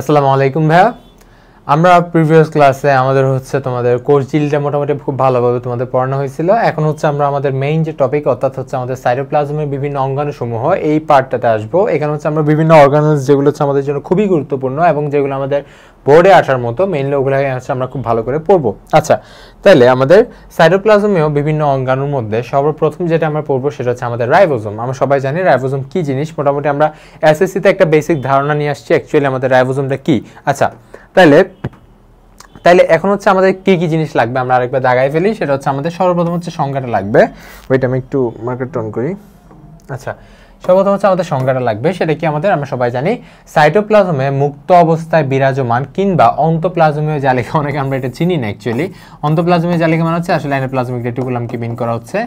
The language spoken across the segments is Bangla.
আসসালামু আলাইকুম ভাইয়া আমরা প্রিভিয়াস ক্লাসে আমাদের হচ্ছে তোমাদের কোর্স জিলটা মোটামুটি খুব ভালোভাবে তোমাদের পড়ানো হয়েছিল এখন হচ্ছে আমরা আমাদের মেইন যে টপিক অর্থাৎ হচ্ছে আমাদের সাইরোপ্লাজমের বিভিন্ন অঙ্গাণুসমূহ এই পার্টটাতে আসবো এখানে হচ্ছে আমরা বিভিন্ন অর্গানাইজ যেগুলো হচ্ছে আমাদের জন্য খুবই গুরুত্বপূর্ণ এবং যেগুলো আমাদের বোর্ডে আসার মতো মেইনলি ওগুলোকে হচ্ছে আমরা খুব ভালো করে পড়বো আচ্ছা তাহলে আমাদের সাইডোপ্লাজমেও বিভিন্ন অঙ্গাণুর মধ্যে সর্বপ্রথম যেটা আমরা পড়বো সেটা হচ্ছে আমাদের রাইভোজম আমরা সবাই জানি রাইভোজম কি জিনিস মোটামুটি আমরা এসএসসিতে একটা বেসিক ধারণা নিয়ে আসছি অ্যাকচুয়ালি আমাদের রাইভোজমটা কী আচ্ছা তাহলে তাহলে এখন হচ্ছে আমাদের কি কি জিনিস লাগবে আমরা আরেকবার দাগায় ফেলি সেটা হচ্ছে আমাদের সর্বপ্রথম হচ্ছে সংখ্যাটা লাগবে ওইটা আমি একটু মার্কেট টন করি আচ্ছা সর্বপ্রথম হচ্ছে আমাদের সংজ্ঞাটা লাগবে সেটা কি আমাদের আমরা সবাই জানি সাইটোপ্লাজমে মুক্ত অবস্থায় বিরাজমান কিংবা অন্তপ্লাজমীয় জালিকা অনেকে আমরা এটা চিনি না অ্যাকচুয়ালি অন্তপ্লাজমীয় জালিকা মানে হচ্ছে আসলে অ্যান্ডোপ্লাজমিক রেটিকুলামকে মিন করা হচ্ছে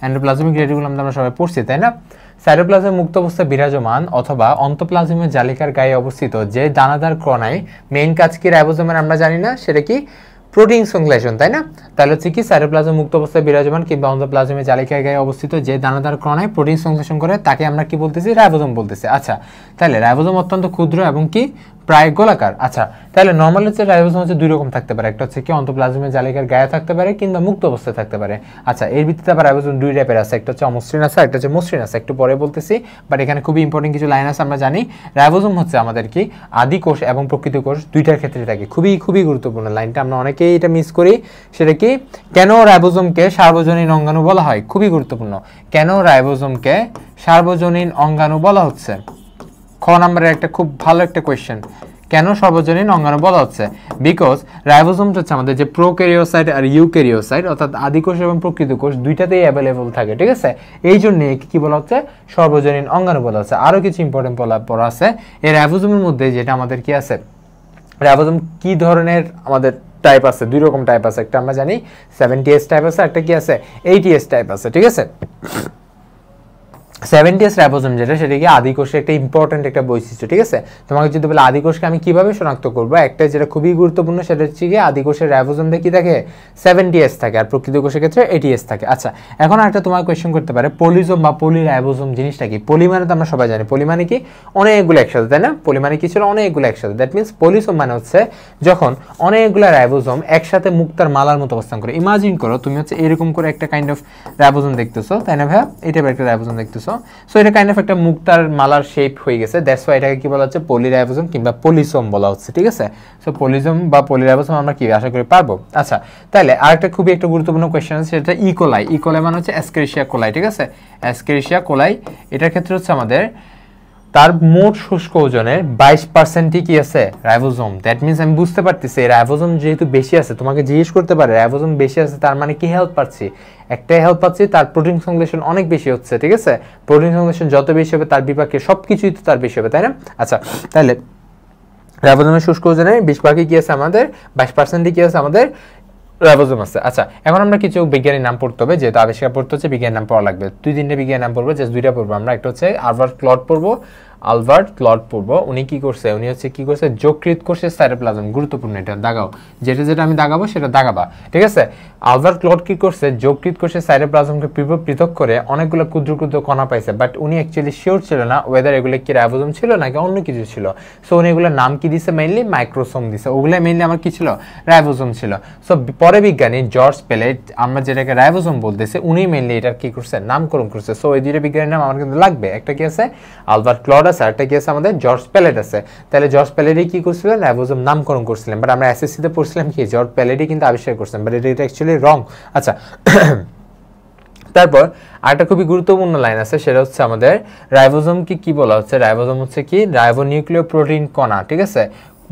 অ্যান্ডোপ্লাজমিক রেটিকুলাম আমরা সবাই পড়ছি তাই না সাইটোপ্লাজমে মুক্ত অবস্থায় বিরাজমান অথবা অন্তপ্লাজমীয় জালিকার গায়ে অবস্থিত যে দানাদার ক্রনায় মেইন কাজ কি রাইবোজমের আমরা জানি না সেটা কি প্রোটিন সংশ্লেষণ তাই না তাহলে হচ্ছে কি সাইরোপ্লাজম মুক্ত অবস্থায় বিরাজমান কিংবা অন্ধ্রপ্লাজমে জালিকায় গায়ে অবস্থিত যে দানাদার ক্রণায় প্রোটিন সংশ্লেষণ করে তাকে আমরা কি বলতেছি রায়বোজম বলতেছি আচ্ছা তাহলে রায়বোজম অত্যন্ত ক্ষুদ্র এবং কি প্রায় গোলাকার আচ্ছা তাহলে নর্মাল হচ্ছে রাইবোসোম হচ্ছে দুই রকম থাকতে পারে একটা হচ্ছে কি অন্তপ্লাজমে জালিকার গায়ে থাকতে পারে কিংবা মুক্ত অবস্থায় থাকতে পারে আচ্ছা এর ভিত্তিতে আবার রাইবোসোম দুই টাইপের আছে একটা হচ্ছে অমসৃণ আছে একটা হচ্ছে মসৃণ আছে একটু পরে বলতেছি বাট এখানে খুবই ইম্পর্টেন্ট কিছু লাইন আছে আমরা জানি রাইবোসোম হচ্ছে আমাদের কি আদি কোষ এবং প্রকৃত কোষ দুইটার ক্ষেত্রে থাকে খুবই খুবই গুরুত্বপূর্ণ লাইনটা আমরা অনেকেই এটা মিস করি সেটা কি কেন রাইবোসোমকে সার্বজনীন অঙ্গাণু বলা হয় খুবই গুরুত্বপূর্ণ কেন রাইবোসোমকে সার্বজনীন অঙ্গাণু বলা হচ্ছে খ নম্বরের একটা খুব ভালো একটা কোয়েশ্চেন কেন সর্বজনীন অঙ্গাণু বলা হচ্ছে বিকজ রাইবোজোমটা হচ্ছে আমাদের যে প্রোক্যারিওসাইট আর ইউক্যারিওসাইট অর্থাৎ আদি কোষ এবং প্রকৃত কোষ দুইটাতেই অ্যাভেলেবল থাকে ঠিক আছে এই জন্য কি বলা হচ্ছে সর্বজনীন অঙ্গাণু বলা হচ্ছে আরও কিছু ইম্পর্টেন্ট বলা পড়া আছে এই রাইবোজোমের মধ্যে যেটা আমাদের কি আছে রাইবোজোম কি ধরনের আমাদের টাইপ আছে দুই রকম টাইপ আছে একটা আমরা জানি সেভেন্টি এস টাইপ আছে একটা কি আছে এস টাইপ আছে ঠিক আছে সেভেন্টিএস রাইবোজম যেটা সেটা কি আদিকোষের একটা ইম্পর্ট্যান্ট একটা বৈশিষ্ট্য ঠিক আছে তোমাকে যদি বলে আদিকোষকে আমি কীভাবে শনাক্ত করবো একটা যেটা খুবই গুরুত্বপূর্ণ সেটা হচ্ছে কি আদিকোষের দিয়ে কী থাকে সেভেন্টিএস থাকে আর প্রকৃত কোষের ক্ষেত্রে এটিএস থাকে আচ্ছা এখন একটা তোমার কোয়েশ্চেন করতে পারে পলিজোম বা পলি রাইবোজম জিনিসটা কি পলি মানে তো আমরা সবাই জানি পলি মানে কি অনেকগুলো একসাথে তাই না পলি মানে কি ছিল অনেকগুলো একসাথে দ্যাট মিনস পলিজম মানে হচ্ছে যখন অনেকগুলো রাইবোজম একসাথে মুক্তার মালার মতো অবস্থান করে ইমাজিন করো তুমি হচ্ছে এরকম করে একটা কাইন্ড অফ রাইবোজম দেখতেছো তাই না ভাইয়া এটা একটা রাইবোজম দেখতেছো পারছো সো এটা কাইন্ড অফ একটা মুক্তার মালার শেপ হয়ে গেছে দ্যাটস ওয়াই এটাকে কি বলা হচ্ছে পলিরাইবোজম কিংবা পলিসোম বলা হচ্ছে ঠিক আছে সো পলিজম বা পলিরাইবোজম আমরা কি আশা করি পারবো আচ্ছা তাহলে আরেকটা খুবই একটা গুরুত্বপূর্ণ কোয়েশ্চেন আছে সেটা ইকোলাই e. E. coli e. মানে হচ্ছে অ্যাসকেরিশিয়া কোলাই ঠিক আছে অ্যাসকেরিশিয়া কোলাই এটার ক্ষেত্রে হচ্ছে আমাদের তার মোট শুষ্ক ওজনের বাইশ পার্সেন্টই কি আছে রাইবোজোম দ্যাট মিনস আমি বুঝতে পারতেছি রাইবোজোম যেহেতু বেশি আছে তোমাকে জিজ্ঞেস করতে পারে রাইবোজোম বেশি আছে তার মানে কি হেল্প পাচ্ছি একটাই হেল্প পাচ্ছি তার প্রোটিন সংশ্লেষণ অনেক বেশি হচ্ছে ঠিক আছে প্রোটিন সংশ্লেষণ যত বেশি হবে তার বিপাকে সব কিছুই তো তার বেশি হবে তাই না আচ্ছা তাহলে রাইবোজোমের শুষ্ক ওজনে বিশ ভাগই কী আছে আমাদের বাইশ পার্সেন্টই কী আছে আমাদের রাইবোজোম আছে আচ্ছা এখন আমরা কিছু বিজ্ঞানীর নাম পড়তে হবে যেহেতু আবিষ্কার পড়তে হচ্ছে বিজ্ঞানীর নাম পড়া লাগবে দুই তিনটে বিজ্ঞানীর নাম পড়বো যে দুইটা পড়বো আমরা একটা হচ্ছে আরভার ক্লট পড়বো আলভার্ট ক্লড পূর্ব উনি কি করছে উনি হচ্ছে কি করছে যকৃত করছে সাইটোপ্লাজম গুরুত্বপূর্ণ এটা দাগাও যেটা যেটা আমি দাগাবো সেটা দাগাবা ঠিক আছে আলভার্ট ক্লড কি করছে যকৃত করছে সাইটোপ্লাজমকে পৃথক করে অনেকগুলো ক্ষুদ্র ক্ষুদ্র কণা পাইছে বাট উনি অ্যাকচুয়ালি শিওর ছিল না ওয়েদার এগুলো কি রাইবোজম ছিল নাকি অন্য কিছু ছিল সো উনি এগুলোর নাম কি দিছে মেইনলি মাইক্রোসোম দিছে ওগুলো মেইনলি আমার কি ছিল রাইবোজম ছিল সো পরে বিজ্ঞানী জর্জ পেলেট আমরা যেটাকে রাইবোজম বলতেছে উনি মেইনলি এটার কি করছে নামকরণ করছে সো এই দুইটা বিজ্ঞানীর নাম আমার কিন্তু লাগবে একটা কি আছে আলভার্ট ক্লড আমরা স্যারটা কি আছে আমাদের জর্জ প্যালেট আছে তাহলে জর্জ কি করছিলেন নামকরণ করছিলেন বাট আমরা এসএসসিতে পড়ছিলাম কি জর্জ কিন্তু আবিষ্কার করছিলেন বাট এটা অ্যাকচুয়ালি রং আচ্ছা তারপর আরেকটা খুবই গুরুত্বপূর্ণ লাইন আছে সেটা হচ্ছে আমাদের রাইবোজোমকে কি বলা হচ্ছে রাইবোজোম হচ্ছে কি রাইবোনিউক্লিয় প্রোটিন কণা ঠিক আছে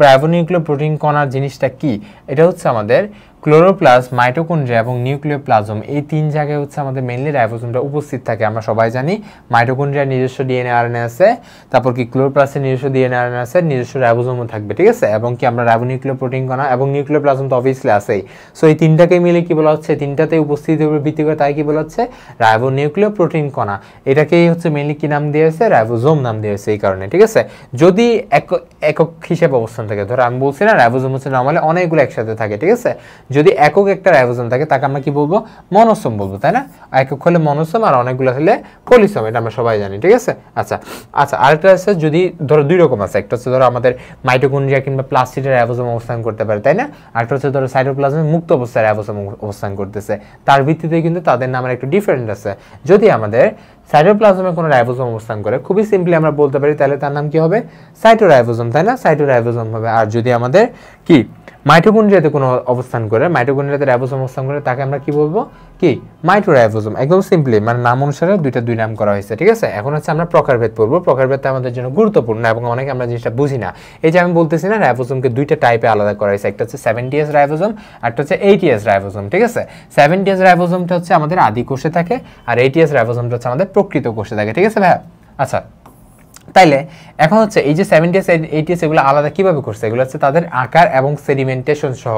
রাইবোনিউক্লিয় প্রোটিন কণার জিনিসটা কি এটা হচ্ছে আমাদের ক্লোরোপ্লাস মাইটোকন্ড্রিয়া এবং নিউক্লিয় প্লাজম এই তিন জায়গায় হচ্ছে আমাদের মেনলি রাইবোজোমটা উপস্থিত থাকে আমরা সবাই জানি মাইটোকন্ড্রিয়ার নিজস্ব ডিএনএ আরএনএ আছে তারপর কি ক্লোরোপ্লাসের নিজস্ব ডিএনএ আরএনএ আছে নিজস্ব রাইবোজোমও থাকবে ঠিক আছে এবং কি আমরা রাইবোনিউক্লিয় প্রোটিন কণা এবং নিউক্লিয় প্লাজম তো অবভিয়াসলি আছেই সো এই তিনটাকে মিলে কি বলা হচ্ছে তিনটাতে উপস্থিত হবে ভিত্তি করে তাই কি বলা হচ্ছে রাইবোনিউক্লিয় প্রোটিন কণা এটাকেই হচ্ছে মেনলি কি নাম দিয়েছে রাইবোজোম নাম দিয়েছে এই কারণে ঠিক আছে যদি একক একক হিসেবে অবস্থান থাকে ধরো আমি বলছি না রাইবোজোম হচ্ছে নর্মালি অনেকগুলো একসাথে থাকে ঠিক আছে যদি একক একটা রাইবোসোম থাকে তাকে আমরা কি বলবো মনোসম বলবো তাই না একক হলে মনোসম আর অনেকগুলো হলে পলিসম এটা আমরা সবাই জানি ঠিক আছে আচ্ছা আচ্ছা আরেকটা আছে যদি ধরো দুই রকম আছে একটা হচ্ছে ধরো আমাদের মাইটোকন্ড্রিয়া কিংবা প্লাস্টিকের রাইবোসোম অবস্থান করতে পারে তাই না আরেকটা হচ্ছে ধরো সাইটোপ্লাজমে মুক্ত অবস্থায় রাইবোসোম অবস্থান করতেছে তার ভিত্তিতে কিন্তু তাদের নামের একটু ডিফারেন্ট আছে যদি আমাদের সাইটোপ্লাজমে কোনো রাইবোজোম অবস্থান করে খুবই সিম্পলি আমরা বলতে পারি তাহলে তার নাম কি হবে সাইটোরাইবোজোম তাই না সাইটোরাইবোজোম হবে আর যদি আমাদের কি মাইটোকুন্ড্রিয়াতে কোনো অবস্থান করে মাইটোকুন্ড্রিয়াতে রাইবোজোম অবস্থান করে তাকে আমরা কি বলবো কি মাইটোরাইবোজম একদম সিম্পলি মানে নাম অনুসারে দুইটা দুই নাম করা হয়েছে ঠিক আছে এখন হচ্ছে আমরা প্রকারভেদ পড়ব প্রকারভেদটা আমাদের জন্য গুরুত্বপূর্ণ এবং অনেকে আমরা জিনিসটা বুঝি না এই যে আমি বলতেছি না রাইবোজমকে দুইটা টাইপে আলাদা করা হয়েছে একটা হচ্ছে সেভেন্টি এস রাইবোজম একটা হচ্ছে এইটি এস রাইবোজম ঠিক আছে সেভেন্টি এস রাইবোজমটা হচ্ছে আমাদের আদি কোষে থাকে আর এইটি এস রাইবোজমটা হচ্ছে আমাদের প্রকৃত কোষে থাকে ঠিক আছে ভাই আচ্ছা তাইলে এখন হচ্ছে এই যে সেভেন্টিএস এইটিএস এগুলো আলাদা কীভাবে করছে এগুলো হচ্ছে তাদের আকার এবং সেডিমেন্টেশন সহ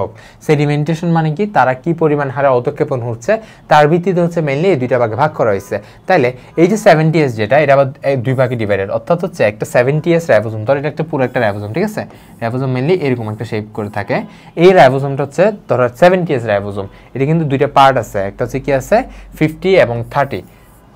সেডিমেন্টেশন মানে কি তারা কি পরিমাণ হারে অধক্ষেপণ হচ্ছে তার ভিত্তিতে হচ্ছে মেনলি এই দুইটা ভাগে ভাগ করা হয়েছে তাইলে এই যে সেভেন্টিএস যেটা এটা আবার দুই ভাগে ডিভাইডেড অর্থাৎ হচ্ছে একটা সেভেন্টিএস র্যাভোজম ধর এটা একটা পুরো একটা র্যাভোজম ঠিক আছে র্যাভোজম মেনলি এরকম একটা শেপ করে থাকে এই র্যাভোজমটা হচ্ছে ধরো সেভেন্টিএস র্যাভোজম এটা কিন্তু দুইটা পার্ট আছে একটা হচ্ছে কি আছে ফিফটি এবং থার্টি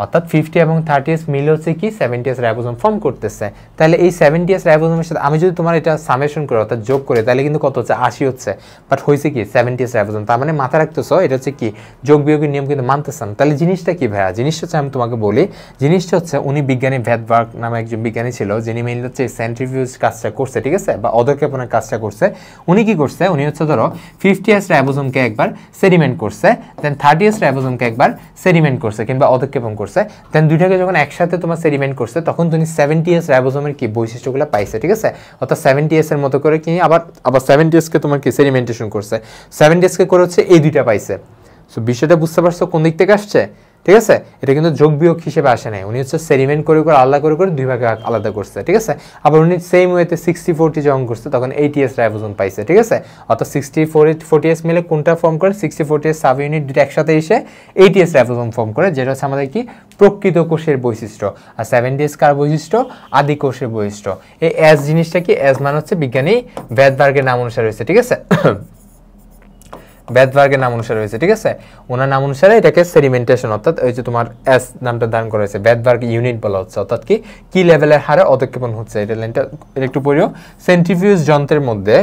অর্থাৎ ফিফটি এবং থার্টি এস মিলে হচ্ছে কি সেভেন্টি এস রাইবোজম ফর্ম করতেছে তাহলে এই সেভেন্টি এস রাইবোজমের সাথে আমি যদি তোমার এটা সামেশন করি অর্থাৎ যোগ করে তাহলে কিন্তু কত হচ্ছে আশি হচ্ছে বাট হয়েছে কি সেভেন্টি এস রাইবোজম তার মানে মাথা রাখতেছ এটা হচ্ছে কি যোগ বিয়োগের নিয়ম কিন্তু মানতেছেন তাহলে জিনিসটা কি ভাইয়া জিনিসটা হচ্ছে আমি তোমাকে বলি জিনিসটা হচ্ছে উনি বিজ্ঞানী ভ্যাদবার্গ নামে একজন বিজ্ঞানী ছিল যিনি মেইনলি হচ্ছে সেন্ট্রিফিউজ কাজটা করছে ঠিক আছে বা অধক্ষেপণের কাজটা করছে উনি কি করছে উনি হচ্ছে ধরো ফিফটি এস রাইবোজমকে একবার সেডিমেন্ট করছে দেন থার্টি এস রাইবোজমকে একবার সেডিমেন্ট করছে কিংবা অধক্ষেপণ করছে করছে দেন দুইটাকে যখন একসাথে তোমার সেডিমেন্ট করছে তখন তুমি সেভেন্টি এস রাইবোজোমের কি বৈশিষ্ট্যগুলো পাইছে ঠিক আছে অর্থাৎ সেভেন্টি এসের মতো করে কি আবার আবার সেভেন্টি এসকে তোমার কি সেডিমেন্টেশন করছে সেভেন্টি এসকে করে হচ্ছে এই দুইটা পাইছে সো বিষয়টা বুঝতে পারছো কোন দিক থেকে আসছে ঠিক আছে এটা কিন্তু যোগ বিয়োগ হিসেবে আসে নাই উনি হচ্ছে সেরিমেন্ট করে করে আলাদা করে করে দুই ভাগে আলাদা করছে ঠিক আছে আবার উনি সেম ওয়েতে সিক্সটি ফোরটি যখন করছে তখন এইটি এস রাইবোজোম পাইছে ঠিক আছে অর্থাৎ সিক্সটি ফোর ফোরটি এস মিলে কোনটা ফর্ম করে sixty forty S subunit দুটো একসাথে এসে এইটি এস ফর্ম করে যেটা হচ্ছে আমাদের কি প্রকৃত কোষের বৈশিষ্ট্য আর সেভেন্টি ডিএস কার বৈশিষ্ট্য আদি কোষের বৈশিষ্ট্য এই অ্যাস জিনিসটা কি অ্যাস মানে হচ্ছে বিজ্ঞানী ভ্যাদবার্গের নাম অনুসারে রয়েছে ঠিক আছে ব্যাথবার্গের নাম অনুসারে রয়েছে ঠিক আছে ওনার নাম অনুসারে এটাকে সেডিমেন্টেশন অর্থাৎ ওই যে তোমার এস নামটা দান করা হয়েছে ব্যাথবার্গ ইউনিট বলা হচ্ছে অর্থাৎ কি কি লেভেলের হারে অধক্ষেপণ হচ্ছে এটা লাইনটা একটু পড়িও সেন্ট্রিফিউজ যন্ত্রের মধ্যে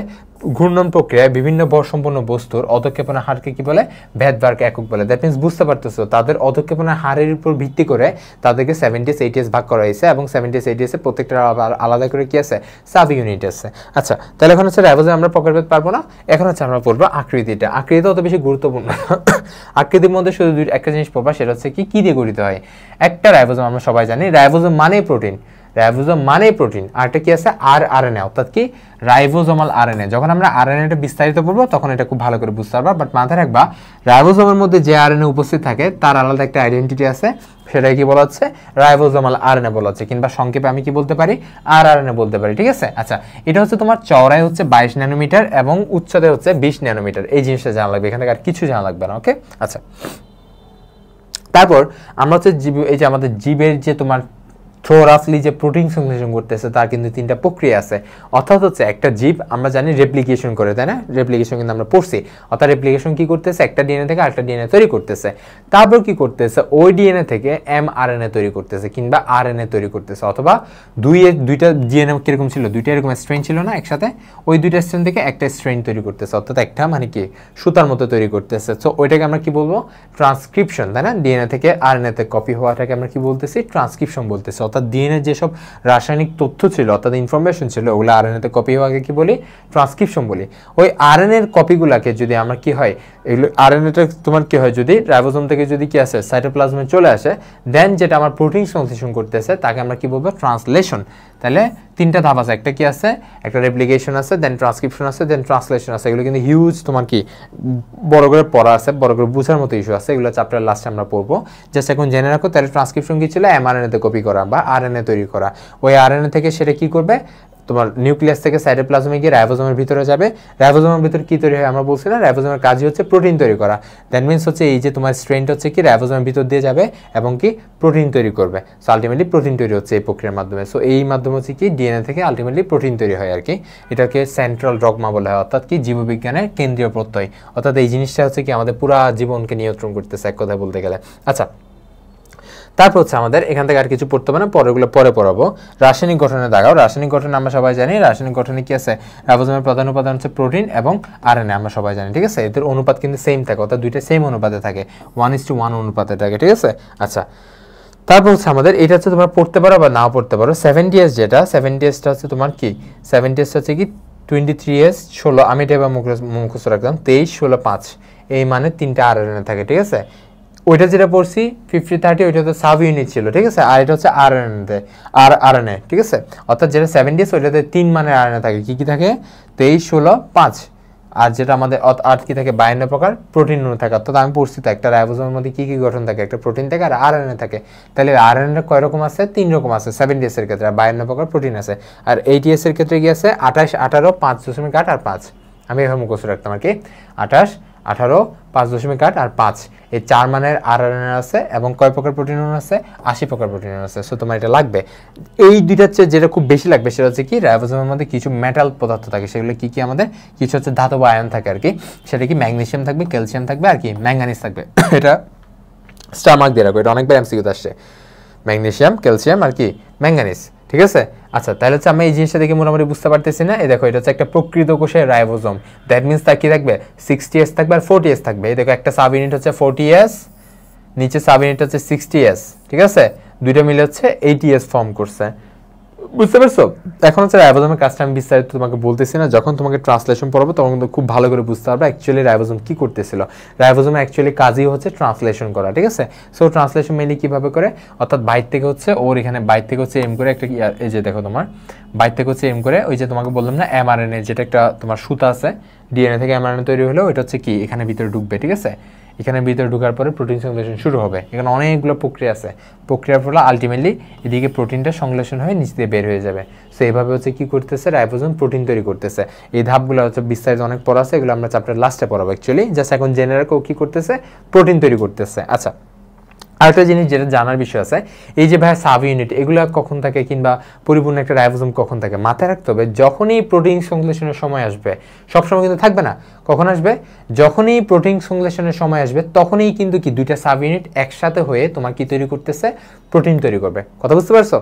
ঘূর্ণন প্রক্রিয়ায় বিভিন্ন ভরসম্পন্ন বস্তুর অধক্ষেপণের হারকে কি বলে ভেদবার্গ একক বলে দ্যাট মিনস বুঝতে পারতেছো তাদের অধক্ষেপণের হারের উপর ভিত্তি করে তাদেরকে সেভেন্টিস এইটিএস ভাগ করা হয়েছে এবং সেভেন্টিস এইটিএসে প্রত্যেকটা আলাদা করে কি আছে সাব ইউনিট আছে আচ্ছা তাহলে এখন হচ্ছে র্যাভোজে আমরা পকেটভেদ পারবো না এখন হচ্ছে আমরা পড়বো আকৃতিটা আকৃতি অত বেশি গুরুত্বপূর্ণ আকৃতির মধ্যে শুধু দুই একটা জিনিস পড়বা সেটা হচ্ছে কি কী দিয়ে গঠিত হয় একটা রাইবোজোম আমরা সবাই জানি রাইবোজোম মানে প্রোটিন রাইভোজম মানে প্রোটিন আর এটা কি আছে আর আর এন অর্থাৎ কি রাইভোজোমাল আর এন এ যখন আমরা আর এন এটা বিস্তারিত পড়বো তখন এটা খুব ভালো করে বুঝতে পারবা বাট মাথায় রাখবা রাইভোজমের মধ্যে যে আর এন উপস্থিত থাকে তার আলাদা একটা আইডেন্টিটি আছে সেটাই কি বলা হচ্ছে রাইভোজোমাল আর এন বলা হচ্ছে কিংবা সংক্ষেপে আমি কি বলতে পারি আর আর এন এ বলতে পারি ঠিক আছে আচ্ছা এটা হচ্ছে তোমার চওড়ায় হচ্ছে বাইশ ন্যানোমিটার এবং উচ্চতে হচ্ছে বিশ ন্যানোমিটার এই জিনিসটা জানা লাগবে এখানে আর কিছু জানা লাগবে না ওকে আচ্ছা তারপর আমরা হচ্ছে জীব এই যে আমাদের জীবের যে তোমার থ্রো রাফলি যে প্রোটিন সংশ্লেষণ করতেছে তার কিন্তু তিনটা প্রক্রিয়া আছে অর্থাৎ হচ্ছে একটা জীব আমরা জানি রেপ্লিকেশন করে তাই না রেপ্লিকেশন কিন্তু আমরা পড়ছি অর্থাৎ রেপ্লিকেশন কি করতেছে একটা ডিএনএ থেকে আরেকটা ডিএনএ তৈরি করতেছে তারপর কি করতেছে ওই ডিএনএ থেকে এম আরএনএ তৈরি করতেছে কিংবা আরএনএ তৈরি করতেছে অথবা দুই দুইটা ডিএনএ কিরকম ছিল দুইটা এরকম স্ট্রেন ছিল না একসাথে ওই দুইটা স্ট্রেন থেকে একটা স্ট্রেন তৈরি করতেছে অর্থাৎ একটা মানে কি সুতার মতো তৈরি করতেছে সো ওইটাকে আমরা কি বলবো ট্রান্সক্রিপশন তাই না ডিএনএ থেকে তে কপি হওয়াটাকে আমরা কি বলতেছি ট্রান্সক্রিপশন বলতেছি অর্থাৎ ডিএনএর যেসব রাসায়নিক তথ্য ছিল অর্থাৎ ইনফরমেশন ছিল ওগুলো আরএনএতে কপি হওয়াকে কি বলি ট্রান্সক্রিপশন বলি ওই আরএনএর কপিগুলোকে যদি আমরা কি হয় এগুলো আরএনএটা তোমার কি হয় যদি রাইবোসোম থেকে যদি কি আসে সাইটোপ্লাজমে চলে আসে দেন যেটা আমার প্রোটিন সংশ্লেষণ করতেছে তাকে আমরা কি বলবো ট্রান্সলেশন তাহলে তিনটা ধাপ আছে একটা কি আছে একটা রেপ্লিকেশন আছে দেন ট্রান্সক্রিপশন আছে দেন ট্রান্সলেশন আছে এগুলো কিন্তু হিউজ তোমার কি বড় করে পড়া আছে বড় করে বোঝার মতো ইস্যু আছে এগুলো চ্যাপ্টার লাস্টে আমরা পড়বো জাস্ট এখন জেনে রাখো তাহলে ট্রান্সক্রিপশন কি ছিল এমআরএনএতে কপি করা বা আরএনএ তৈরি করা ওই আরএনএ থেকে সেটা কি করবে তোমার নিউক্লিয়াস থেকে সাইটোপ্লাজমে গিয়ে রাইবোজোমের ভিতরে যাবে রাইবোজোমের ভিতরে কী তৈরি হয় আমরা বলছি না রাইবোজোমের কাজই হচ্ছে প্রোটিন তৈরি করা দ্যাট মিনস হচ্ছে এই যে তোমার স্ট্রেন্ট হচ্ছে কি রাইবোজোমের ভিতর দিয়ে যাবে এবং কি প্রোটিন তৈরি করবে সো আলটিমেটলি প্রোটিন তৈরি হচ্ছে এই প্রক্রিয়ার মাধ্যমে সো এই মাধ্যমে হচ্ছে কি ডিএনএ থেকে আলটিমেটলি প্রোটিন তৈরি হয় আর কি এটাকে সেন্ট্রাল ডগমা বলা হয় অর্থাৎ কি জীববিজ্ঞানের কেন্দ্রীয় প্রত্যয় অর্থাৎ এই জিনিসটা হচ্ছে কি আমাদের পুরা জীবনকে নিয়ন্ত্রণ করতেছে এক কথায় বলতে গেলে আচ্ছা তারপর হচ্ছে আমাদের এখান থেকে আর কিছু পড়তে হবে না পরেগুলো পরে পড়াবো রাসায়নিক গঠনে দাগাও রাসায়নিক গঠন আমরা সবাই জানি রাসায়নিক গঠনে কি আছে রাবোজমের প্রধান উপাদান হচ্ছে প্রোটিন এবং আরএনএ আমরা সবাই জানি ঠিক আছে এদের অনুপাত কিন্তু সেম থাকে অর্থাৎ দুইটা সেম অনুপাতে থাকে ওয়ান ইস টু ওয়ান অনুপাতে থাকে ঠিক আছে আচ্ছা তারপর হচ্ছে আমাদের এটা হচ্ছে তোমার পড়তে পারো বা নাও পড়তে পারো সেভেন্টি এস যেটা সেভেন্টি এসটা হচ্ছে তোমার কি সেভেন্টি এসটা হচ্ছে কি টোয়েন্টি থ্রি এস ষোলো আমি এটা এবার মুখ মুখস্থ রাখলাম তেইশ ষোলো পাঁচ এই মানে তিনটা আর থাকে ঠিক আছে ওইটা যেটা পড়ছি ফিফটি থার্টি ওইটা তো সাব ইউনিট ছিল ঠিক আছে আর এটা হচ্ছে আর এতে আর আর এন ঠিক আছে অর্থাৎ যেটা সেভেন ডিএস ওইটাতে তিন মানের আর থাকে কী কী থাকে তেইশ ষোলো পাঁচ আর যেটা আমাদের আর কী থাকে বায়ান্ন প্রকার প্রোটিন অনু থাকে অর্থাৎ আমি পড়ছি তো একটা রাইবোজোমের মধ্যে কী কী গঠন থাকে একটা প্রোটিন থাকে আর আর থাকে তাহলে আর কয় রকম আছে তিন রকম আছে সেভেন ডিএসের ক্ষেত্রে আর বায়ান্ন প্রকার প্রোটিন আছে আর এইটিএসের ক্ষেত্রে কী আছে আঠাশ আঠারো পাঁচ দশমিক আট আর পাঁচ আমি এভাবে মুখস্থ রাখতাম আর কি আঠাশ আঠারো পাঁচ দশমিক আট আর পাঁচ এই চার মানের আর আছে এবং কয় প্রকার প্রোটিন আছে আশি প্রকার প্রোটিন আছে সো তোমার এটা লাগবে এই দুইটার চেয়ে যেটা খুব বেশি লাগবে সেটা হচ্ছে কি রাইবোজোমের মধ্যে কিছু মেটাল পদার্থ থাকে সেগুলো কি কি আমাদের কিছু হচ্ছে ধাতব আয়ন থাকে আর কি সেটা কি ম্যাগনেশিয়াম থাকবে ক্যালসিয়াম থাকবে আর কি ম্যাঙ্গানিস থাকবে এটা স্টামাক দিয়ে রাখবে এটা অনেকবার এমসিকিউতে আসছে ম্যাগনেশিয়াম ক্যালসিয়াম আর কি ম্যাঙ্গানিস ঠিক আছে আচ্ছা তাহলে হচ্ছে আমি এই জিনিসটা দেখে মোটামুটি বুঝতে পারতেছি না এই দেখো এটা হচ্ছে একটা প্রকৃত কোষের রাইবোজম দ্যাট মিনস তার কি থাকবে সিক্সটি এস থাকবে আর ফোরটি এস থাকবে এই দেখো একটা সাব ইউনিট হচ্ছে ফোরটি এস নিচে সাব ইউনিট হচ্ছে সিক্সটি এস ঠিক আছে দুইটা মিলে হচ্ছে এইটি এস ফর্ম করছে বুঝতে পারছো এখন হচ্ছে রাইবোজোমের কাজটা আমি বিস্তারিত তোমাকে বলতেছি না যখন তোমাকে ট্রান্সলেশন পড়াবো তখন কিন্তু খুব ভালো করে বুঝতে পারবে অ্যাকচুয়ালি রাইবোজোম কী করতেছিল রাইবোজোম অ্যাকচুয়ালি কাজই হচ্ছে ট্রান্সলেশন করা ঠিক আছে সো ট্রান্সলেশন মেনলি কীভাবে করে অর্থাৎ বাইর থেকে হচ্ছে ওর এখানে বাইর থেকে হচ্ছে এম করে একটা এই যে দেখো তোমার বাইর থেকে হচ্ছে এম করে ওই যে তোমাকে বললাম না এমআরএনএ যেটা একটা তোমার সুতা আছে ডিএনএ থেকে এম তৈরি হলো ওইটা হচ্ছে কি এখানে ভিতরে ঢুকবে ঠিক আছে এখানে ভিতরে ঢোকার পরে প্রোটিন সংশ্লেষণ শুরু হবে এখানে অনেকগুলো প্রক্রিয়া আছে প্রক্রিয়ার ফলে আলটিমেটলি এদিকে প্রোটিনটা সংশ্লেষণ হয়ে নিচে দিয়ে বের হয়ে যাবে সো এইভাবে হচ্ছে কী করতেছে রাইবোজোম প্রোটিন তৈরি করতেছে এই ধাপগুলো হচ্ছে বিস্তারিত অনেক পড়া আছে এগুলো আমরা চ্যাপ্টার লাস্টে পড়াবো অ্যাকচুয়ালি জাস্ট এখন জেনারেকও কী করতেছে প্রোটিন তৈরি করতেছে আচ্ছা আরেকটা জিনিস যেটা জানার বিষয় আছে এই যে ভাই সাব ইউনিট এগুলো কখন থাকে কিংবা পরিপূর্ণ একটা রাইবোজম কখন থাকে মাথায় রাখতে হবে যখনই প্রোটিন সংশ্লেষণের সময় আসবে সবসময় কিন্তু থাকবে না কখন আসবে যখনই প্রোটিন সংশ্লেষণের সময় আসবে তখনই কিন্তু কি দুইটা সাব ইউনিট একসাথে হয়ে তোমার কি তৈরি করতেছে প্রোটিন তৈরি করবে কথা বুঝতে পারছো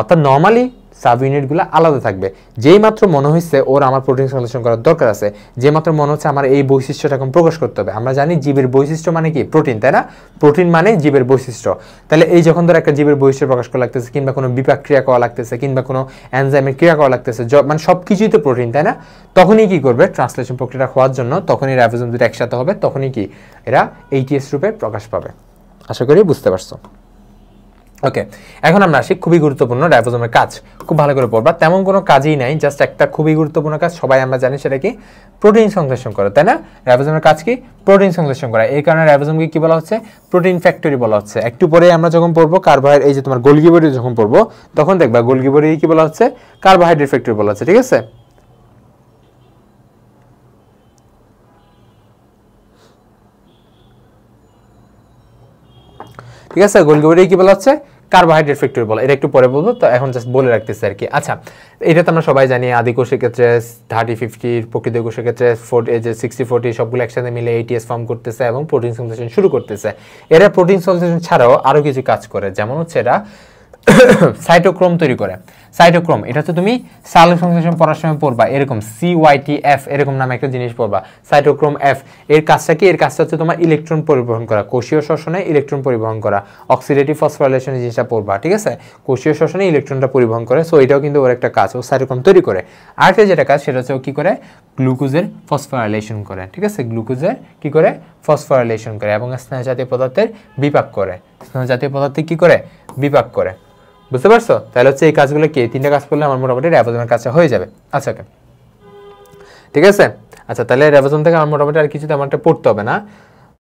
অর্থাৎ নর্মালি সাব ইউনিটগুলো আলাদা থাকবে যেই মাত্র মনে হচ্ছে ওর আমার প্রোটিন সংশ্লেষণ করার দরকার আছে যে মাত্র মনে হচ্ছে আমার এই বৈশিষ্ট্যটা এখন প্রকাশ করতে হবে আমরা জানি জীবের বৈশিষ্ট্য মানে কি প্রোটিন তাই না প্রোটিন মানে জীবের বৈশিষ্ট্য তাহলে এই যখন ধর একটা জীবের বৈশিষ্ট্য প্রকাশ করা লাগতেছে কিংবা কোনো বিপাক ক্রিয়া করা লাগতেছে কিংবা কোনো অ্যানজাইমের ক্রিয়া করা লাগতেছে মানে সব কিছুই তো প্রোটিন তাই না তখনই কি করবে ট্রান্সলেশন প্রক্রিয়াটা হওয়ার জন্য তখনই রাইবোজোম দুটো একসাথে হবে তখনই কি এরা এইটিএস রূপে প্রকাশ পাবে আশা করি বুঝতে পারছো ওকে এখন আমরা আসি খুবই গুরুত্বপূর্ণ ডাইফোজমের কাজ খুব ভালো করে পড়বা তেমন কোনো কাজই নাই জাস্ট একটা খুবই গুরুত্বপূর্ণ কাজ সবাই আমরা জানি সেটা কি প্রোটিন সংশ্লেষণ করা তাই না রাইবোজোমের কাজ কি প্রোটিন সংশ্লেষণ করা এই কারণে রাইবোজোমকে কি বলা হচ্ছে প্রোটিন ফ্যাক্টরি বলা হচ্ছে একটু পরে আমরা যখন পড়বো কার্বোহাইড এই যে তোমার গোলগিবরি যখন পড়বো তখন দেখবা গোলগিবরি কি বলা হচ্ছে কার্বোহাইড্রেট ফ্যাক্টরি বলা হচ্ছে ঠিক আছে ঠিক আছে গোলগোবরে কি বলা হচ্ছে কার্বোহাইড্রেট ফ্যাক্টরি বলা এটা একটু পরে বলবো তো এখন জাস্ট বলে রাখতেছি আর কি আচ্ছা এটা তো আমরা সবাই জানি আদি কোষের ক্ষেত্রে থার্টি ফিফটির প্রকৃত কোষের ক্ষেত্রে ফোর্টি এজে সিক্সটি ফোরটি সবগুলো একসাথে মিলে এইটিএস ফর্ম করতেছে এবং প্রোটিন সংশ্লেষণ শুরু করতেছে এরা প্রোটিন সংশ্লেষণ ছাড়াও আরও কিছু কাজ করে যেমন হচ্ছে এরা সাইটোক্রোম তৈরি করে সাইটোক্রোম এটা হচ্ছে তুমি সাল সংশ্লেষণ পড়ার সময় পড়বা এরকম সিওয়াইটি এফ এরকম নামে একটা জিনিস পড়বা সাইটোক্রোম এফ এর কাজটা কি এর কাজটা হচ্ছে তোমার ইলেকট্রন পরিবহন করা কোষীয় শ্বসনে ইলেকট্রন পরিবহন করা অক্সিডেটিভ ফসফোরাইলেশন জিনিসটা পড়বা ঠিক আছে কোষীয় শ্বসনে ইলেকট্রনটা পরিবহন করে সো এটাও কিন্তু ওর একটা কাজ ও সাইটোক্রোম তৈরি করে আর যেটা কাজ সেটা হচ্ছে ও কী করে গ্লুকোজের ফসফোরাইলেশন করে ঠিক আছে গ্লুকোজের কী করে ফসফোরাইলেশন করে এবং স্নেহ জাতীয় পদার্থের বিপাক করে স্নেহ জাতীয় পদার্থে কি করে বিপাক করে বুঝতে পারছো তাহলে হচ্ছে এই কাজগুলো কি তিনটা কাজ করলে আমার মোটামুটি র্যাবোজোমের কাছে হয়ে যাবে আচ্ছা ওকে ঠিক আছে আচ্ছা তাহলে র্যাবোজোম থেকে আমার মোটামুটি আর কিছু তেমন পড়তে হবে না